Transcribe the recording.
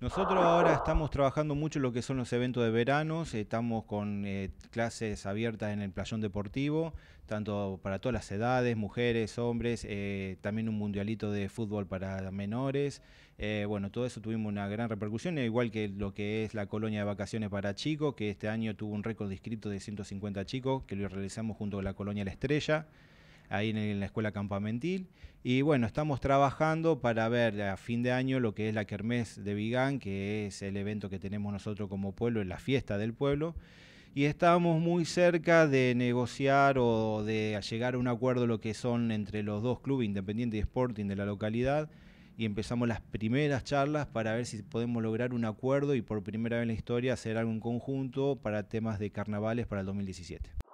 Nosotros ahora estamos trabajando mucho lo que son los eventos de verano, estamos con eh, clases abiertas en el playón deportivo, tanto para todas las edades, mujeres, hombres, eh, también un mundialito de fútbol para menores. Eh, bueno, todo eso tuvimos una gran repercusión, igual que lo que es la colonia de vacaciones para chicos, que este año tuvo un récord de de 150 chicos, que lo realizamos junto con la colonia La Estrella ahí en, la escuela campamentil. Y bueno, estamos trabajando para ver a fin de año lo que es la Kermés de Vigán, que es el evento que tenemos nosotros como pueblo, la fiesta del pueblo. Y estamos muy cerca de negociar o de llegar a un acuerdo lo que son entre los dos clubes, Independiente y Sporting de la localidad, y empezamos las primeras charlas para ver si podemos lograr un acuerdo y por primera vez en la historia hacer algo en conjunto para temas de carnavales para el 2017.